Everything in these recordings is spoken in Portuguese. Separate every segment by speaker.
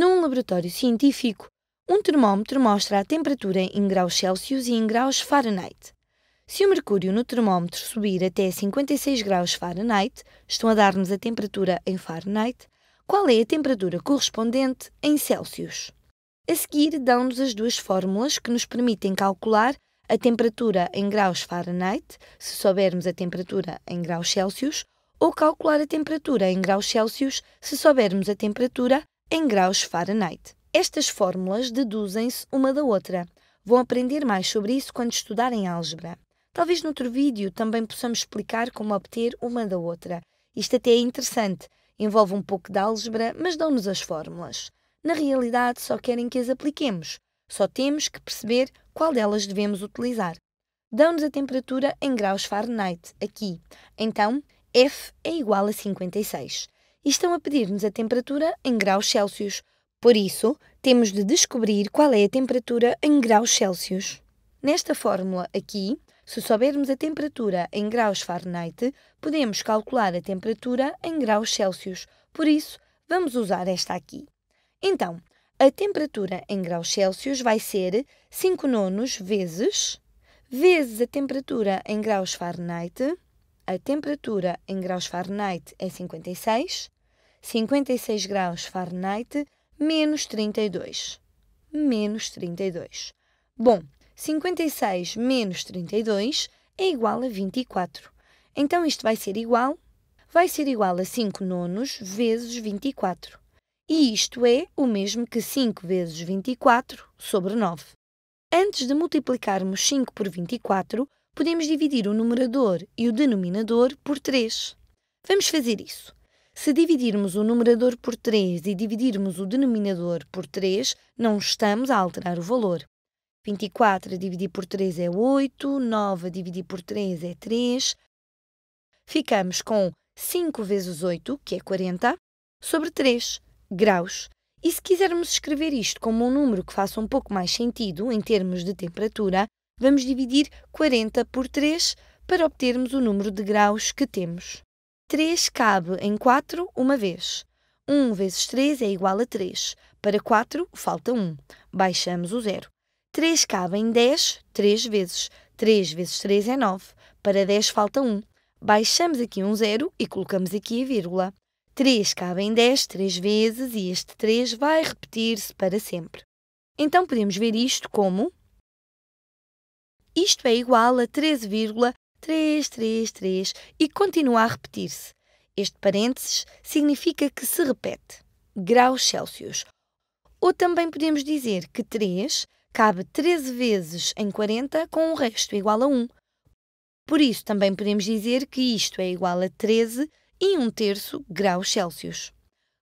Speaker 1: Num laboratório científico, um termómetro mostra a temperatura em graus Celsius e em graus Fahrenheit. Se o mercúrio no termómetro subir até 56 graus Fahrenheit, estão a dar-nos a temperatura em Fahrenheit, qual é a temperatura correspondente em Celsius? A seguir, dão-nos as duas fórmulas que nos permitem calcular a temperatura em graus Fahrenheit, se soubermos a temperatura em graus Celsius, ou calcular a temperatura em graus Celsius, se soubermos a temperatura em graus Fahrenheit. Estas fórmulas deduzem-se uma da outra. Vão aprender mais sobre isso quando estudarem álgebra. Talvez noutro vídeo também possamos explicar como obter uma da outra. Isto até é interessante, envolve um pouco de álgebra, mas dão-nos as fórmulas. Na realidade, só querem que as apliquemos. Só temos que perceber qual delas devemos utilizar. Dão-nos a temperatura em graus Fahrenheit, aqui. Então, F é igual a 56 e estão a pedir-nos a temperatura em graus Celsius. Por isso, temos de descobrir qual é a temperatura em graus Celsius. Nesta fórmula aqui, se soubermos a temperatura em graus Fahrenheit, podemos calcular a temperatura em graus Celsius. Por isso, vamos usar esta aqui. Então, a temperatura em graus Celsius vai ser 5 nonos vezes, vezes a temperatura em graus Fahrenheit, a temperatura em graus Fahrenheit é 56, 56 graus Fahrenheit menos 32. Menos 32. Bom, 56 menos 32 é igual a 24. Então isto vai ser igual? Vai ser igual a 5 nonos vezes 24. E isto é o mesmo que 5 vezes 24 sobre 9. Antes de multiplicarmos 5 por 24, podemos dividir o numerador e o denominador por 3. Vamos fazer isso. Se dividirmos o numerador por 3 e dividirmos o denominador por 3, não estamos a alterar o valor. 24 dividido por 3 é 8, 9 dividido por 3 é 3. Ficamos com 5 vezes 8, que é 40, sobre 3 graus. E se quisermos escrever isto como um número que faça um pouco mais sentido em termos de temperatura, Vamos dividir 40 por 3 para obtermos o número de graus que temos. 3 cabe em 4 uma vez. 1 vezes 3 é igual a 3. Para 4, falta 1. Baixamos o zero. 3 cabe em 10 3 vezes. 3 vezes 3 é 9. Para 10, falta 1. Baixamos aqui um zero e colocamos aqui a vírgula. 3 cabe em 10 3 vezes e este 3 vai repetir-se para sempre. Então podemos ver isto como isto é igual a 13,333 e continua a repetir-se. Este parênteses significa que se repete. Graus Celsius. Ou também podemos dizer que 3 cabe 13 vezes em 40 com o resto igual a 1. Por isso, também podemos dizer que isto é igual a 13 e 1 terço graus Celsius.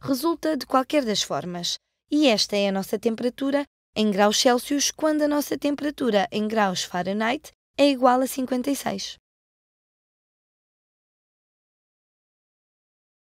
Speaker 1: Resulta de qualquer das formas. E esta é a nossa temperatura em graus Celsius quando a nossa temperatura em graus Fahrenheit é igual a 56.